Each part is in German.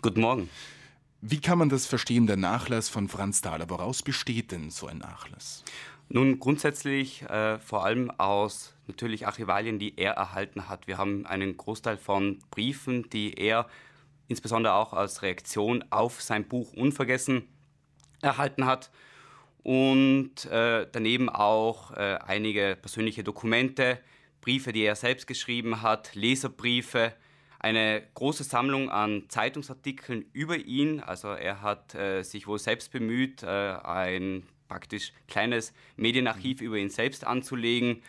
Guten Morgen. Wie kann man das verstehen, der Nachlass von Franz Thaler? Woraus besteht denn so ein Nachlass? Nun, grundsätzlich äh, vor allem aus natürlich Archivalien, die er erhalten hat. Wir haben einen Großteil von Briefen, die er insbesondere auch als Reaktion auf sein Buch Unvergessen erhalten hat. Und äh, daneben auch äh, einige persönliche Dokumente, Briefe, die er selbst geschrieben hat, Leserbriefe, eine große Sammlung an Zeitungsartikeln über ihn. Also er hat äh, sich wohl selbst bemüht, äh, ein praktisch kleines Medienarchiv mhm. über ihn selbst anzulegen.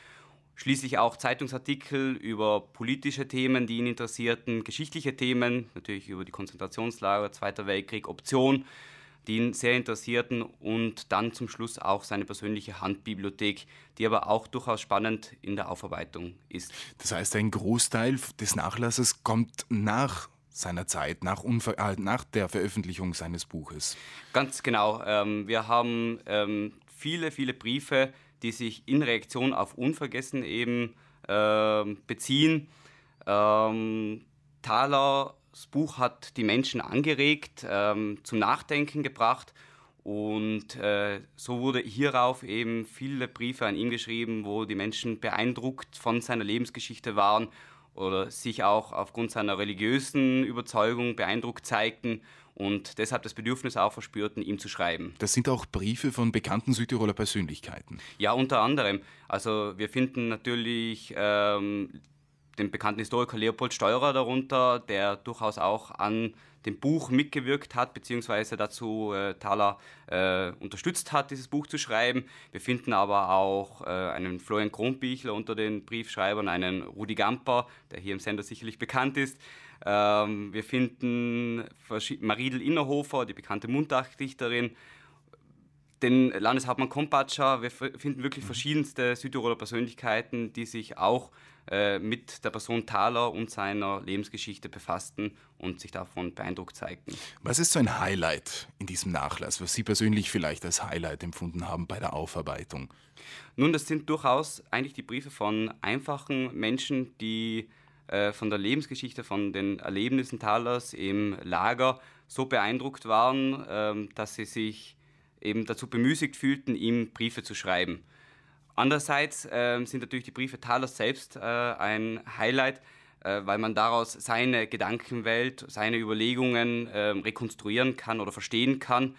Schließlich auch Zeitungsartikel über politische Themen, die ihn interessierten, geschichtliche Themen, natürlich über die Konzentrationslager, Zweiter Weltkrieg, Option den sehr interessierten und dann zum Schluss auch seine persönliche Handbibliothek, die aber auch durchaus spannend in der Aufarbeitung ist. Das heißt, ein Großteil des Nachlasses kommt nach seiner Zeit, nach, Unver äh, nach der Veröffentlichung seines Buches. Ganz genau. Ähm, wir haben ähm, viele, viele Briefe, die sich in Reaktion auf Unvergessen eben äh, beziehen. Ähm, Thaler das Buch hat die Menschen angeregt, ähm, zum Nachdenken gebracht und äh, so wurde hierauf eben viele Briefe an ihn geschrieben, wo die Menschen beeindruckt von seiner Lebensgeschichte waren oder sich auch aufgrund seiner religiösen Überzeugung beeindruckt zeigten und deshalb das Bedürfnis auch verspürten, ihm zu schreiben. Das sind auch Briefe von bekannten Südtiroler Persönlichkeiten. Ja, unter anderem. Also wir finden natürlich ähm, den bekannten Historiker Leopold Steurer darunter, der durchaus auch an dem Buch mitgewirkt hat, beziehungsweise dazu äh, Thaler äh, unterstützt hat, dieses Buch zu schreiben. Wir finden aber auch äh, einen Florian Kronbichler unter den Briefschreibern, einen Rudi Gamper, der hier im Sender sicherlich bekannt ist. Ähm, wir finden Maridel Innerhofer, die bekannte Munddachdichterin, den Landeshauptmann Kompatscher. Wir finden wirklich mhm. verschiedenste Südtiroler Persönlichkeiten, die sich auch äh, mit der Person Thaler und seiner Lebensgeschichte befassten und sich davon beeindruckt zeigten. Was ist so ein Highlight in diesem Nachlass, was Sie persönlich vielleicht als Highlight empfunden haben bei der Aufarbeitung? Nun, das sind durchaus eigentlich die Briefe von einfachen Menschen, die äh, von der Lebensgeschichte, von den Erlebnissen Thalers im Lager so beeindruckt waren, äh, dass sie sich eben dazu bemüßigt fühlten, ihm Briefe zu schreiben. Andererseits äh, sind natürlich die Briefe Thalers selbst äh, ein Highlight, äh, weil man daraus seine Gedankenwelt, seine Überlegungen ähm, rekonstruieren kann oder verstehen kann.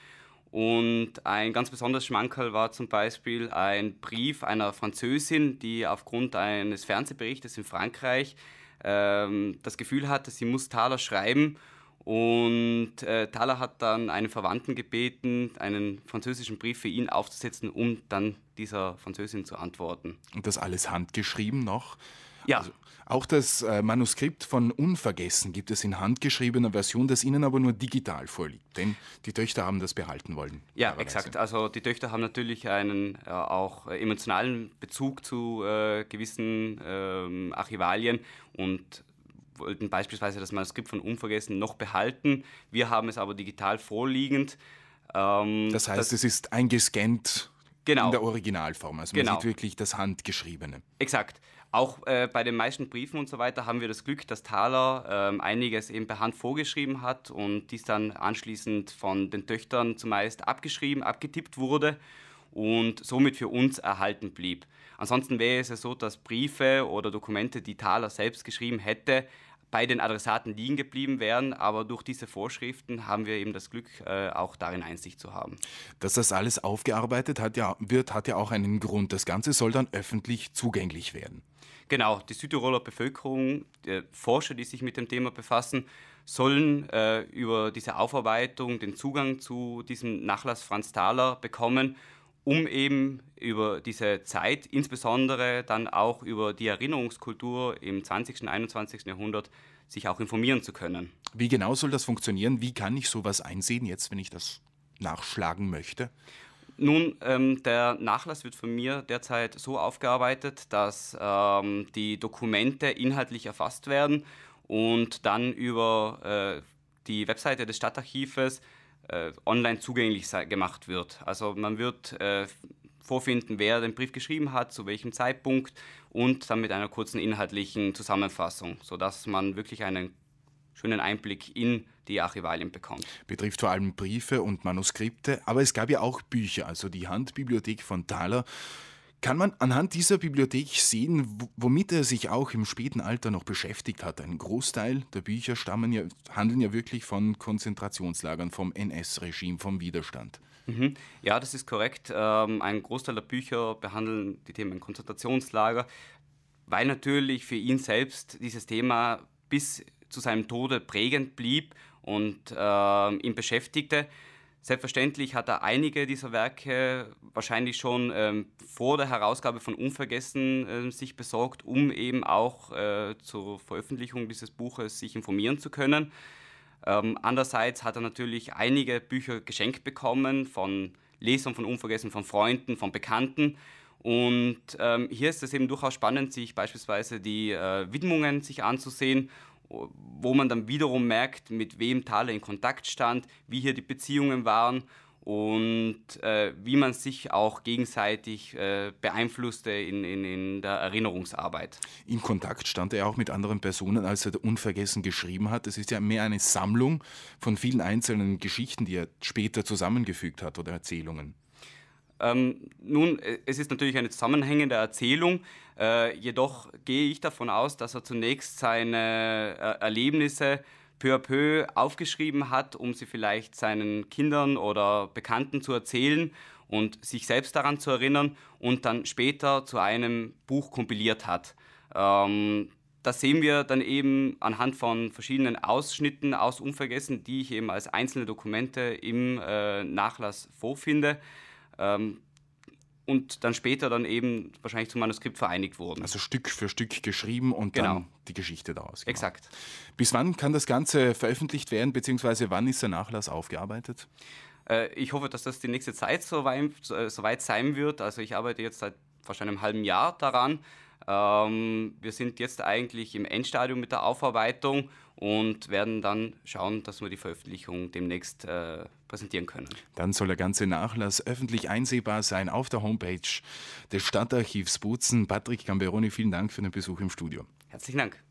Und ein ganz besonderes Schmankerl war zum Beispiel ein Brief einer Französin, die aufgrund eines Fernsehberichtes in Frankreich ähm, das Gefühl hatte, sie muss Thaler schreiben und äh, Thaler hat dann einen Verwandten gebeten, einen französischen Brief für ihn aufzusetzen, um dann dieser Französin zu antworten. Und das alles handgeschrieben noch? Ja. Also auch das äh, Manuskript von Unvergessen gibt es in handgeschriebener Version, das Ihnen aber nur digital vorliegt, denn die Töchter haben das behalten wollen. Ja, exakt. Also die Töchter haben natürlich einen äh, auch äh, emotionalen Bezug zu äh, gewissen ähm, Archivalien und wollten beispielsweise das Manuskript von Unvergessen noch behalten. Wir haben es aber digital vorliegend. Ähm, das heißt, das, es ist eingescannt genau. in der Originalform. Also man genau. sieht wirklich das Handgeschriebene. Exakt. Auch äh, bei den meisten Briefen und so weiter haben wir das Glück, dass Thaler äh, einiges eben per Hand vorgeschrieben hat und dies dann anschließend von den Töchtern zumeist abgeschrieben, abgetippt wurde und somit für uns erhalten blieb. Ansonsten wäre es ja so, dass Briefe oder Dokumente, die Thaler selbst geschrieben hätte, bei den Adressaten liegen geblieben wären, aber durch diese Vorschriften haben wir eben das Glück, äh, auch darin Einsicht zu haben. Dass das alles aufgearbeitet hat, ja, wird, hat ja auch einen Grund. Das Ganze soll dann öffentlich zugänglich werden. Genau, die Südtiroler Bevölkerung, äh, Forscher, die sich mit dem Thema befassen, sollen äh, über diese Aufarbeitung den Zugang zu diesem Nachlass Franz Thaler bekommen um eben über diese Zeit, insbesondere dann auch über die Erinnerungskultur im 20. und 21. Jahrhundert, sich auch informieren zu können. Wie genau soll das funktionieren? Wie kann ich sowas einsehen jetzt, wenn ich das nachschlagen möchte? Nun, ähm, der Nachlass wird von mir derzeit so aufgearbeitet, dass ähm, die Dokumente inhaltlich erfasst werden und dann über äh, die Webseite des Stadtarchives äh, online zugänglich gemacht wird. Also man wird äh, vorfinden, wer den Brief geschrieben hat, zu welchem Zeitpunkt und dann mit einer kurzen inhaltlichen Zusammenfassung, sodass man wirklich einen schönen Einblick in die Archivalien bekommt. Betrifft vor allem Briefe und Manuskripte, aber es gab ja auch Bücher, also die Handbibliothek von Thaler kann man anhand dieser Bibliothek sehen, womit er sich auch im späten Alter noch beschäftigt hat. Ein Großteil der Bücher stammen ja, handeln ja wirklich von Konzentrationslagern, vom NS-Regime, vom Widerstand. Mhm. Ja, das ist korrekt. Ähm, ein Großteil der Bücher behandeln die Themen Konzentrationslager, weil natürlich für ihn selbst dieses Thema bis zu seinem Tode prägend blieb und ähm, ihn beschäftigte. Selbstverständlich hat er einige dieser Werke wahrscheinlich schon ähm, vor der Herausgabe von Unvergessen äh, sich besorgt, um eben auch äh, zur Veröffentlichung dieses Buches sich informieren zu können. Ähm, andererseits hat er natürlich einige Bücher geschenkt bekommen von Lesern von Unvergessen, von Freunden, von Bekannten. Und ähm, hier ist es eben durchaus spannend, sich beispielsweise die äh, Widmungen sich anzusehen wo man dann wiederum merkt, mit wem Thaler in Kontakt stand, wie hier die Beziehungen waren und äh, wie man sich auch gegenseitig äh, beeinflusste in, in, in, der Erinnerungsarbeit. In Kontakt stand er auch mit anderen Personen, als er Unvergessen geschrieben hat. Es ist ja mehr eine Sammlung von vielen einzelnen Geschichten, die er später zusammengefügt hat oder Erzählungen. Ähm, nun, äh, es ist natürlich eine zusammenhängende Erzählung, äh, jedoch gehe ich davon aus, dass er zunächst seine äh, Erlebnisse peu à peu aufgeschrieben hat, um sie vielleicht seinen Kindern oder Bekannten zu erzählen und sich selbst daran zu erinnern und dann später zu einem Buch kompiliert hat. Ähm, das sehen wir dann eben anhand von verschiedenen Ausschnitten aus Unvergessen, die ich eben als einzelne Dokumente im äh, Nachlass vorfinde. Ähm, und dann später dann eben wahrscheinlich zum Manuskript vereinigt wurden. Also Stück für Stück geschrieben und genau. dann die Geschichte daraus. Genau. Exakt. Bis wann kann das Ganze veröffentlicht werden, beziehungsweise wann ist der Nachlass aufgearbeitet? Äh, ich hoffe, dass das die nächste Zeit soweit so äh, sein wird. Also ich arbeite jetzt seit wahrscheinlich einem halben Jahr daran. Ähm, wir sind jetzt eigentlich im Endstadium mit der Aufarbeitung und werden dann schauen, dass wir die Veröffentlichung demnächst äh, präsentieren können. Dann soll der ganze Nachlass öffentlich einsehbar sein auf der Homepage des Stadtarchivs Bozen. Patrick Gamberoni, vielen Dank für den Besuch im Studio. Herzlichen Dank.